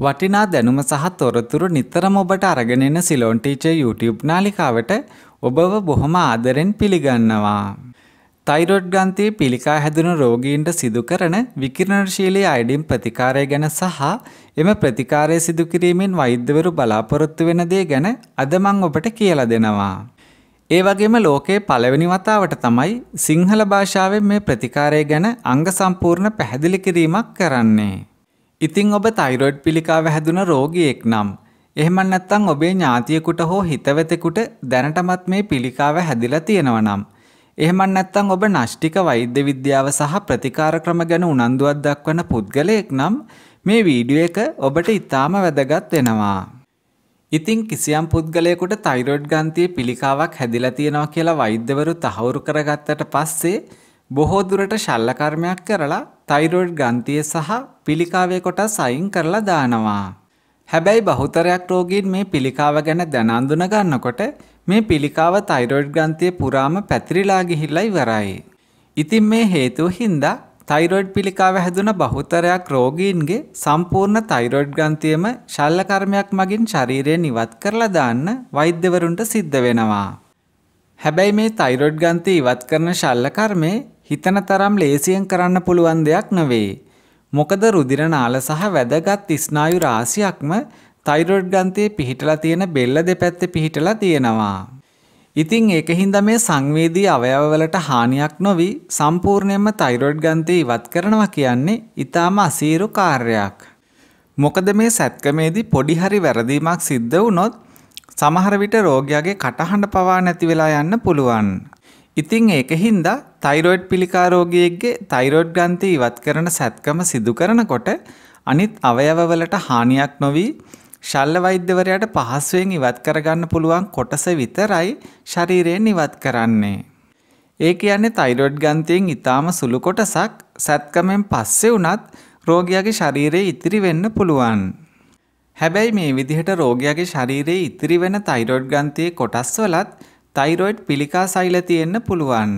වටිනා දැනුම සහ තොරතුරු නිතරම ඔබට අරගෙන එන සිලෝන් ටීචර් YouTube නාලිකාවට ඔබව බොහොම ආදරෙන් පිළිගන්නවා. තයිරොඩ් ග්‍රන්ථියේ පිළිකා හැදුණු රෝගීන්ට සිදු කරන විකිරණශීලී අයඩින් ප්‍රතිකාරය ගැන සහ එම ප්‍රතිකාරය සිදු කිරීමෙන් වෛද්‍යවරු බලාපොරොත්තු වෙන දේ ගැන අද මම ඔබට කියලා දෙනවා. ඒ වගේම ලෝකයේ පළවෙනි වතාවට තමයි සිංහල භාෂාවෙන් මේ ප්‍රතිකාරය ගැන අංග සම්පූර්ණ පැහැදිලි කිරීමක් කරන්නේ. ඉතිං ඔබ තයිරොඩ් පිළිකාව හැදුන රෝගියෙක් නම් එහෙම නැත්තං ඔබේ ඥාතියෙකුට හෝ හිතවතෙකුට දැනටමත් මේ පිළිකාව හැදිලා තියෙනවනම් එහෙම නැත්තං ඔබ නෂ්ටික වෛද්‍ය විද්‍යාව සහ ප්‍රතිකාර ක්‍රම ගැන උනන්දුවක් දක්වන පුද්ගලයෙක් නම් මේ වීඩියෝ එක ඔබට ඉතාම වැදගත් වෙනවා. ඉතින් කිසියම් පුද්ගලයෙකුට තයිරොඩ් ග්‍රන්ථියේ පිළිකාවක් හැදිලා තියෙනවා කියලා වෛද්‍යවරු තහවුරු කරගත්තට පස්සේ බොහෝ දුරට ශල්ලකර්මයක් කරලා තයිරොයිඩ් ග්‍රන්ථිය සහ පිළිකාවේ කොටස් අයින් කරලා දානවා. හැබැයි බහුතරයක් රෝගීන් මේ පිළිකාව ගැන දැන අඳුන ගන්නකොට මේ පිළිකාව තයිරොයිඩ් ග්‍රන්ථිය පුරාම පැතිරිලා ගිහිල්ලා ඉවරයි. ඉතින් මේ හේතුව හින්දා තයිරොයිඩ් පිළිකාව හැදුන බහුතරයක් රෝගීන්ගේ සම්පූර්ණ තයිරොයිඩ් ග්‍රන්ථියම ශල්ල කර්මයක් මගින් ශරීරයෙන් ඉවත් කරලා දාන්න වෛද්‍යවරුන්ට සිද්ධ වෙනවා. හැබැයි මේ තයිරොයිඩ් ග්‍රන්ථිය ඉවත් කරන ශල්ල කර්මේ හිතන තරම් ලේසියෙන් කරන්න පුළුවන් දෙයක් නෙවෙයි. මොකද රුධිර නාල සහ වැදගත් ස්නායු රාශියක්ම තයිරොයිඩ් ග්‍රන්ථියේ පිහිටලා තියෙන බෙල්ල දෙපැත්තේ පිහිටලා තියෙනවා. ඉතින් ඒකහින්ද මේ සංවේදී අවයවවලට හානියක් නොවි සම්පූර්ණයෙන්ම තයිරොයිඩ් ග්‍රන්ථිය ඉවත් කරනවා කියන්නේ ඊටාම අසීරු කාර්යයක්. මොකද මේ සැත්කමේදී පොඩි හරි වැරදීමක් සිද්ධ වුණොත් සමහර විට රෝගියාගේ කටහඬ පවා නැති වෙලා යන්න පුළුවන්. ඉතිං ඒක හින්දා තයිරොයිඩ් පිළිකාරෝගියෙක්ගේ තයිරොඩ් ගන්තය ඉවත් කරන සැත්කම සිදු කරනකොට අනිත් අවයවවලට හානියක් නොවී ශල්ල වෛද්‍යවරයට පහසුවෙන් ඉවත් කරගන්න පුළුවන් කොටස විතරයි ශරීරයෙන් ඉවත් කරන්නේ. ඒ කියන්නේ තයිරොඩ් ගන්තයෙන් ඉතාම සුළු කොටසක් සැත්කමෙන් පස්සේ වුණත් රෝගයාගේ ශරීරයේ ඉතිරි වෙන්න පුළුවන්. හැබැයි මේ විදිහට රෝගයාගේ ශරීරයේ ඉතිරි වෙන තයිරොඩ් ගන්තයේ කොටස්වලත් තයිරොයිඩ් පිළිකාසෛල තියෙන්න පුළුවන්.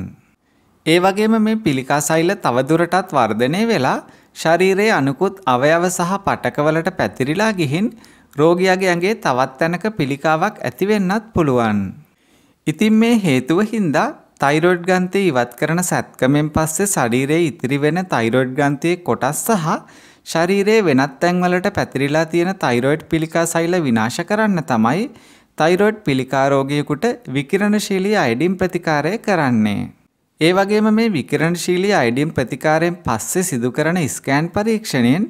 ඒ වගේම මේ පිළිකාසෛල තවදුරටත් වර්ධනය වෙලා ශරීරයේ අනුකුත් අවයව සහ පටකවලට පැතිරිලා ගිහින් රෝගියාගේ ඇඟේ තවත් තැනක පිළිකාවක් ඇති වෙන්නත් පුළුවන්. ඉතින් මේ හේතුව හින්දා තයිරොයිඩ් ග්‍රන්ථිය ඉවත් කරන සැත්කමෙන් පස්සේ ශරීරයේ ඉතිරි වෙන තයිරොයිඩ් ග්‍රන්ථියේ කොටස් සහ ශරීරයේ වෙනත් තැන්වලට පැතිරිලා තියෙන තයිරොයිඩ් පිළිකා සෛල විනාශ කරන්න තමයි තයිරොයිඩ් පිළිකාරෝගියෙකුට විකිරණශීලී අයිඩින් ප්‍රතිකාරය කරන්නේ. ඒ වගේම මේ විකිරණශීලී අයිඩින් ප්‍රතිකාරයෙන් පස්සේ සිදු කරන ස්කෑන් පරීක්ෂණයෙන්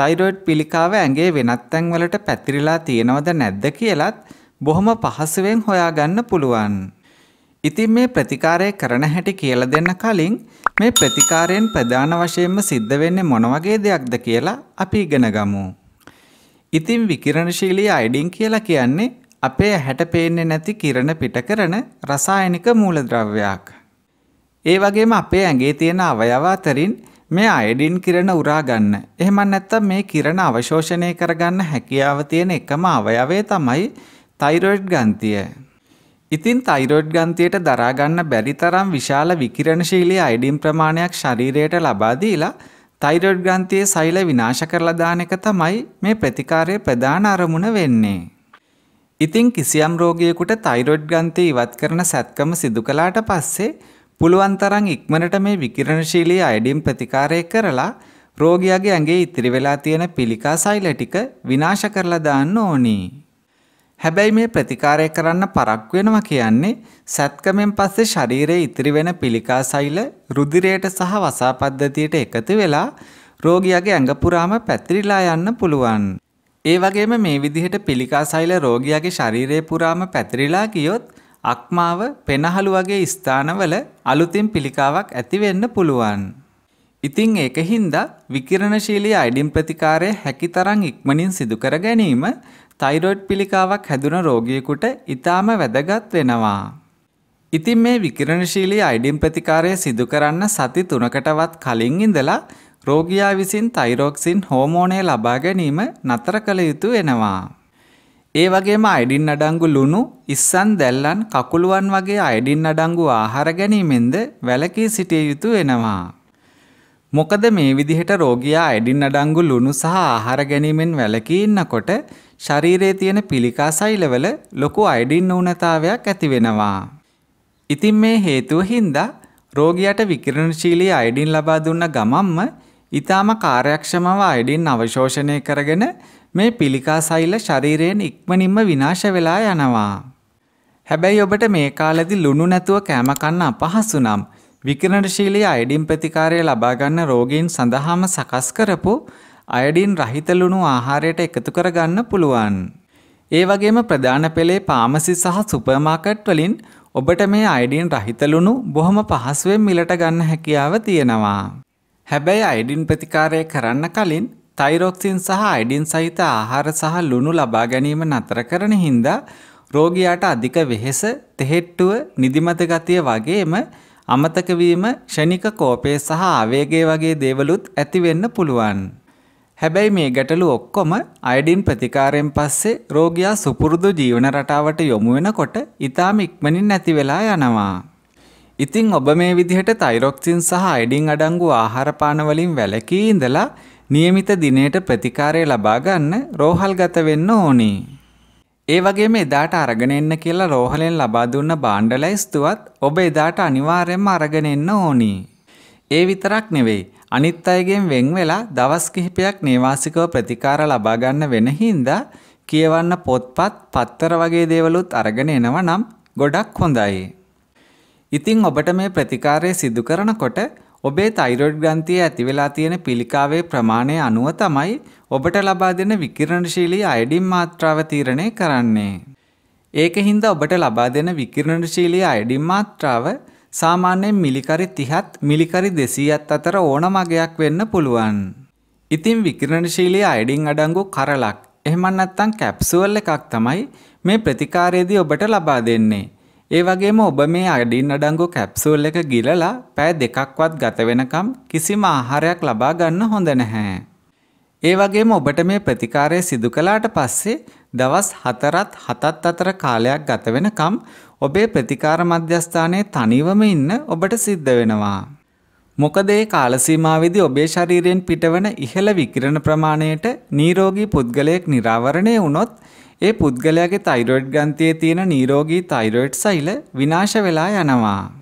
තයිරොයිඩ් පිළිකාව ඇඟේ වෙනත් තැන්වලට පැතිරිලා තියෙනවද නැද්ද කියලත් බොහොම පහසුවෙන් හොයාගන්න පුළුවන්. ඉතින් මේ ප්‍රතිකාරය කරන හැටි කියලා දෙන්න කලින් මේ ප්‍රතිකාරයෙන් ප්‍රධාන වශයෙන්ම සිද්ධ වෙන්නේ මොන වගේ දෙයක්ද කියලා අපි ඉගෙන ගමු. ඉතින් විකිරණශීලී අයිඩින් කියලා කියන්නේ අපේ හැට පේන්නේ නැති කිරණ පිට කරන රසායනික මූලද්‍රව්‍යයක්. ඒ වගේම අපේ ඇඟේ තියෙන අවයව අතරින් මේ අයඩින් කිරණ උරා ගන්න. එහෙම නැත්නම් මේ කිරණ අවශෝෂණය කරගන්න හැකියාව තියෙන එකම අවයවය තමයි තයිරොයිඩ් ග්‍රන්ථිය. ඉතින් තයිරොයිඩ් ග්‍රන්ථියට දරා ගන්න බැරි තරම් විශාල විකිරණශීලී අයඩින් ප්‍රමාණයක් ශරීරයට ලබා දීලා තයිරොයිඩ් ග්‍රන්ථියේ සෛල විනාශ කරලා දාන එක තමයි මේ ප්‍රතිකාරයේ ප්‍රධාන අරමුණ වෙන්නේ. ඉතින් කිසියම් රෝගියෙකුට තයිරොඩ් ග්‍රන්ථය ඉවත් කරන සැත්කම සිදු කළාට පස්සේ පුළුවන් තරම් ඉක්මනට මේ විකිරණශීලී අයඩින් ප්‍රතිකාරය කරලා රෝගියාගේ ඇඟේ ඉතිරි වෙලා තියෙන පිළිකා සෛල ටික විනාශ කරලා දාන්න ඕනි. හැබැයි මේ ප්‍රතිකාරය කරන්න පරක් වෙනවා කියන්නේ සැත්කමෙන් පස්සේ ශරීරයේ ඉතිරි වෙන පිළිකා සෛල රුධිරයට සහ වසා පද්ධතියට එකතු වෙලා රෝගියාගේ ඇඟ පුරාම පැතිරිලා යන්න පුළුවන්. ඒ වගේම මේ විදිහට පිළිකාසයිල රෝගියාගේ ශරීරය පුරාම පැතිරිලා ගියොත් අක්මාව පෙනහළු වගේ ස්ථානවල අලුතින් පිළිකාවක් ඇතිවෙන්න පුළුවන්. ඉතිං ඒක හින්දා විකිරණශීලී අයිඩිම් ප්‍රතිකාරය හැකි තරං ඉක්මනින් සිදුකර ගැනීම තයිරොඩ් පිළිකාවක් හැදුන රෝගියෙකුට ඉතාම වැදගත් වෙනවා. ඉතින් මේ විකිරණශීලී අයිඩිම් ප්‍රතිකාරය සිදුකරන්න සති තුනකටවත් කලින් ඉඳලා රෝගියා විසින් තයිරොක්සින් හෝමෝනය ලබා ගැනීම නතර කළ යුතු වෙනවා. ඒ වගේම අයිඩින් අඩංගු ලුණු, ඉස්සන් දැල්ලන්, කකුළුවන් වගේ අයිඩින් අඩංගු ආහාර ගැනීමෙන්ද වැළකී සිටිය යුතු වෙනවා. මොකද මේ විදිහට රෝගියා අයිඩින් අඩංගු ලුණු සහ ආහාර ගැනීමෙන් වැළකී ඉන්නකොට ශරීරයේ තියෙන පිළිකා සෛලවල ලොකු අයිඩින් ඌනතාවයක් ඇති වෙනවා. ඉතින් මේ හේතුව හින්දා රෝගියාට විකිරණශීලී අයිඩින් ලබා දුන්න ගමම්ම ඊටාම කාර්යක්ෂමව අයඩින් අවශෝෂණය කරගෙන මේ පිළිකා සෛල ශරීරයෙන් ඉක්මනින්ම විනාශ වෙලා යනවා. හැබැයි ඔබට මේ කාලෙදි ලුණු නැතුව කෑම කන්න අපහසු නම් විකිරණශීලී අයඩින් ප්‍රතිකාරය ලබා ගන්න රෝගීන් සඳහාම සකස් කරපු අයඩින් රහිත ලුණු ආහාරයට එකතු කරගන්න පුළුවන්. ඒ වගේම ප්‍රධාන පෙළේ පාමසි සහ සුපර් මාකට් වලින් ඔබට මේ අයඩින් රහිත ලුණු බොහොම පහසුවෙන් මිලට ගන්න හැකියාව තියෙනවා. හැබැයි අයිඩින් ප්‍රතිකාරය කරන්න කලින් තයිරොක්සින් සහ අයිඩින් සහිත ආහාර සහ ලුණු ලබා ගැනීම නතර කරන හින්දා රෝගියාට අධික වෙහෙස, තෙහෙට්ටුව, නිදිමත ගතිය වගේම අමතක වීම, ෂණික කෝපය සහ ආවේගය වගේ දේවලුත් ඇති වෙන්න පුළුවන්. හැබැයි මේ ගැටලු ඔක්කොම අයඩින් ප්‍රතිකාරයෙන් පස්සේ රෝගියා සුපුරුදු ජීවන රටාවට යොමු වෙනකොට ඊටාම ඉක්මනින් නැති වෙලා යනවා. ඉතිං ඔබ මේ විදිහට තයිරොක්සින් සහ අයිඩිං අඩංගු ආහාරපානවලින් වැලකී ඉඳලා නියමිත දිනයට ප්‍රතිකාරය ලබා ගන්න රෝහල්ගත වෙන්න ඕනි. ඒ වගේම එදාට අරගෙන එන්න කියලා රෝහලෙන් ලබා දුන්න භාණ්ඩලයි ස්තුවත් ඔබ එදාට අනිවාර්යයෙන්ම අරගෙන එන්න ඕනි. ඒ විතරක් නෙවෙයි අනිත් අයගෙන් වෙන් වෙලා දවස් කිහිපයක් නේවාසිකව ප්‍රතිකාර ලබා ගන්න වෙන හින්දා කියවන්න පොත්පත් පත්තර වගේ දේවලුත් අරගෙන එනවා නම් ගොඩක් හොඳයි. ඉතිං ඔබට මේ ප්‍රතිකාරය සිදු කරනකොට ඔබේ තයිරොඩ් ග්‍රන්ථිය ඇතිවෙලා තියෙන පිළිකාවේ ප්‍රමාණය අනුව තමයි ඔබට ලබා දෙන විකිරණශීලී අයඩින් මාත්‍රාව තීරණය කරන්නේ. ඒක හින්දා ඔබට ලබා දෙන විකිරණශීලී අයඩින් මාත්‍රාව සාමාන්‍යයෙන් මිලිකරි 30ත් මිලිකරි 200ත් අතර ඕන මගයක් වෙන්න පුළුවන්. ඉතින් විකිරණශීලී අයඩින් අඩංගු කරලක් එහෙම නැත්නම් කැප්සූල් එකක් තමයි මේ ප්‍රතිකාරයේදී ඔබට ලබා දෙන්නේ. ඒ වගේම ඔබ මේ අඩින් අඩංගු කැප්සූල් එක ගිලලා පෑ දෙකක්වත් ගත වෙනකම් කිසිම ආහාරයක් ලබා ගන්න හොඳ නැහැ. ඒ වගේම ඔබට මේ ප්‍රතිකාරය සිදු කළාට පස්සේ දවස් 4ත් 7ත් අතර කාලයක් ගත වෙනකම් ඔබේ ප්‍රතිකාර මධ්‍යස්ථානයේ තනිවම ඉන්න ඔබට සිද්ධ වෙනවා. මොකද ඒ කාල සීමාවේදී ඔබේ ශරීරයෙන් පිටවන ඉහළ විකිරණ ප්‍රමාණයට නිරෝගී පුද්ගලයෙක් නිරාවරණය වුණොත් ඒ පුද්ගලයාගේ තයිරොයිඩ් ග්‍රන්ථියේ තියෙන නිරෝගී තයිරොයිඩ් සෛල විනාශ වෙලා යනවා.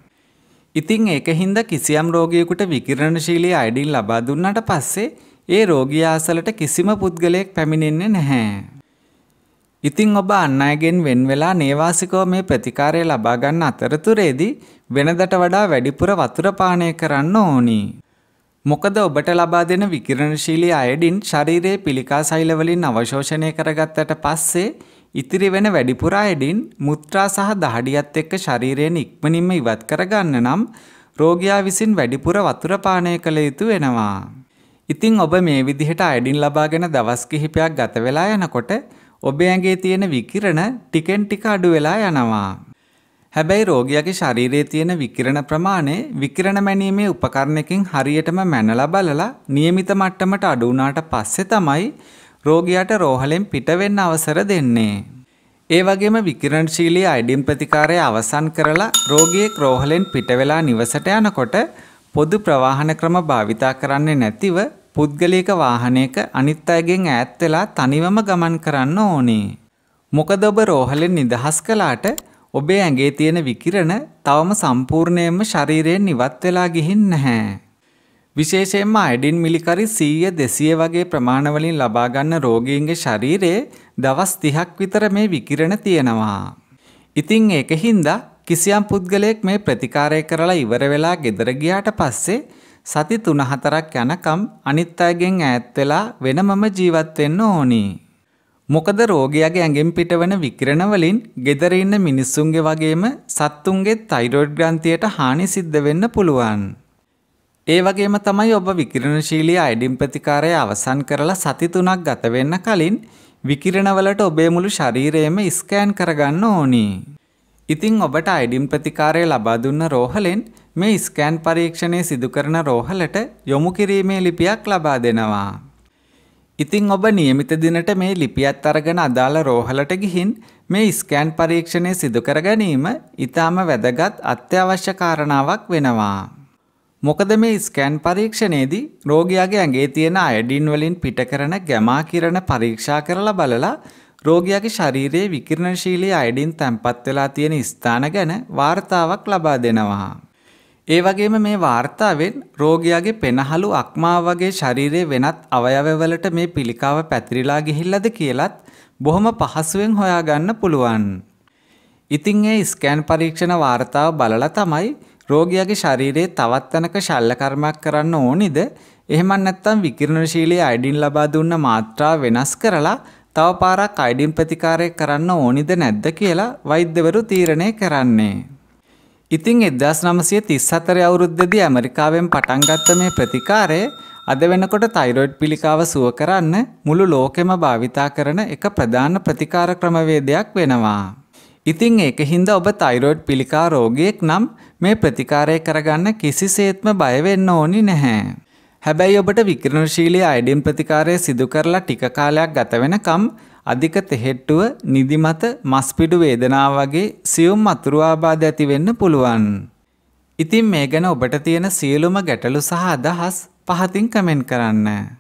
ඉතින් ඒකින්ද කිසියම් රෝගියෙකුට විකිරණශීලී අයඩින් ලබා දුන්නට පස්සේ ඒ රෝගී ආසලට කිසිම පුද්ගලයෙක් පැමිණෙන්නේ නැහැ. ඉතින් ඔබ අන් අයගෙන් වෙන් වෙලා නේවාසිකව මේ ප්‍රතිකාරය ලබා ගන්න අතරතුරේදී වෙනදට වඩා වැඩිපුර වතුර පානය කරන්න ඕනි. මොකද ඔබට ලබා දෙන විකිරණශීලී අයඩින් ශරීරයේ පිළිකා සෛලවලින් අවශෝෂණය කරගත්තට පස්සේ ඉතිරි වෙන වැඩිපුර අයඩින් මුත්‍රා සහ දහඩියත් එක්ක ශරීරයෙන් ඉක්මනින්ම ඉවත් කරගන්න නම් රෝගියා විසින් වැඩිපුර වතුර පානය කළ යුතු වෙනවා. ඉතින් ඔබ මේ විදිහට අයඩින් ලබාගෙන දවස් කිහිපයක් ගත වෙලා යනකොට ඔබේ ඇඟේ තියෙන විකිරණ ටිකෙන් ටික අඩු වෙලා යනවා. හැබැයි රෝගියාගේ ශරීරයේ තියෙන විකිරණ ප්‍රමාණය විකිරණ මැනීමේ උපකරණයකින් හරියටම මැනලා බලලා નિયમિત මට්ටමට අඩු වුණාට පස්සේ තමයි රෝගියාට රෝහලෙන් පිට වෙන්න අවසර දෙන්නේ. ඒ වගේම විකිරණශීලී අයිඩින් ප්‍රතිකාරය අවසන් කරලා රෝගියෙක් රෝහලෙන් පිට වෙලා නිවසට යනකොට පොදු ප්‍රවාහන ක්‍රම භාවිතා කරන්නේ නැතිව පුද්ගලික වාහනයක අනිත් අයගෙන් ඈත් වෙලා තනිවම ගමන් කරන්න ඕනේ. මොකද ඔබ රෝහලෙන් නිදහස් කළාට ඔබේ ඇඟේ තියෙන විකිරණ තවම සම්පූර්ණයෙන්ම ශරීරයෙන් ඉවත් වෙලා ගිහින් නැහැ. විශේෂයෙන්ම අයඩින් මිලිකරි 100 200 වගේ ප්‍රමාණ වලින් ලබා ගන්න රෝගීන්ගේ ශරීරයේ දවස් 30ක් විතර මේ විකිරණ තියෙනවා. ඉතින් ඒකින්ද කිසියම් පුද්ගලයෙක් මේ ප්‍රතිකාරය කරලා ඉවර වෙලා ගෙදර ගියාට පස්සේ සති 3-4ක් යනකම් අනිත් අයගෙන් ඈත් වෙලා වෙනමම ජීවත් වෙන්න ඕනි. මොකද රෝගයාගේ ඇඟෙන් පිටවන විකිරණවලින් ගෙදර ඉන්න මිනිස්සුන්ගේ වගේම සත්තුන්ගේ තයිරොයිඩ් ග්‍රන්ථියට හානි සිද්ධ වෙන්න පුළුවන්. ඒ වගේම තමයි ඔබ විකිරණශීලී අයඩින් ප්‍රතිකාරය අවසන් කරලා සති තුනක් ගත වෙන්න කලින් විකිරණවලට ඔබේ මුළු ශරීරයම ස්කෑන් කරගන්න ඕනි. ඉතින් ඔබට අයඩින් ප්‍රතිකාරය ලබා දුන්න රෝහලෙන් මේ ස්කෑන් පරීක්ෂණය සිදු කරන රෝහලට යොමු කිරීමේ ලිපියක් ලබා දෙනවා. ඉතිං ඔබ නියමිත දිනට මේ ලිපියත් අරගෙන අදාළ රෝහලට ගිහින් මේ ස්කෑන් පරීක්ෂණය සිදුකර ගැනීම ඉතාම වැදගත් අත්‍යවශ්‍ය කාරණාවක් වෙනවා. මොකද මේ ස්කෑන් පරීක්ෂණයේදී රෝගයාගේ ඇගේ තියෙන අයඩින් වලින් පිටකරන ගැමා කිරණ පරීක්ෂා කරලා බලලා රෝගයාගේ ශරීරයේ විකිරණශීලී අයඩින් තැන්පත් වෙලා තියෙන ස්ථාන ගැන වාර්තාවක් ලබා දෙනවා. ඒ වගේම මේ වාර්තාවෙන් රෝගයාගේ පෙනහළු අක්මා වගේ ශරීරයේ වෙනත් අවයවවලට මේ පිළිකාව පැතිරිලා ගිහිල්ලද කියලත් බොහොම පහසුවෙන් හොයාගන්න පුළුවන්. ඉතින් ඒ ස්කෑන් පරීක්ෂණ වාර්තාව බලලා තමයි රෝගයාගේ ශරීරයේ තවත් තැනක ශල්‍යකර්මයක් කරන්න ඕනිද එහෙම නැත්නම් විකිරණශීලී අයිඩින් ලබා දුන්න මාත්‍රාව වෙනස් කරලා තව පාරක් අයිඩින් ප්‍රතිකාරය කරන්න ඕනිද නැද්ද කියලා වෛද්‍යවරු තීරණය කරන්නේ. ඉතිං එදස් නමසය තිස්සතර අවුරුද්ධදි ඇමරිකාවෙන් පටන්ගත්ත මේ ප්‍රතිකාරය අද වෙනකොට තයිරොයිඩ් පිළිකාව සුව කරන්න මුළු ලෝකෙම භාවිතා කරන එක ප්‍රධාන ප්‍රතිකාර ක්‍රමවේදයක් වෙනවා. ඉතිං ඒක හින්ද ඔබ තයිරොයිඩ් පිළිකා රෝගයෙක් නම් මේ ප්‍රතිකාරය කරගන්න කිසිසේත්ම බයවෙන්න ඕනි නැහැ. හැබැයි ඔබට විකිරණශීලී අයිඩම් ප්‍රතිකාරය සිදු කරලා ටික කාලයක් ගත වෙනකම් අධික තෙහෙට්ටුව නිදිමත මස්පිඩු වේදනාව වගේ සියුම් අතුරු ආබාධ ඇති වෙන්න පුළුවන්. ඉතින් මේ ගැන ඔබට තියෙන සියලුම ගැටලු සහ අදහස් පහතින් කමෙන්ට් කරන්න.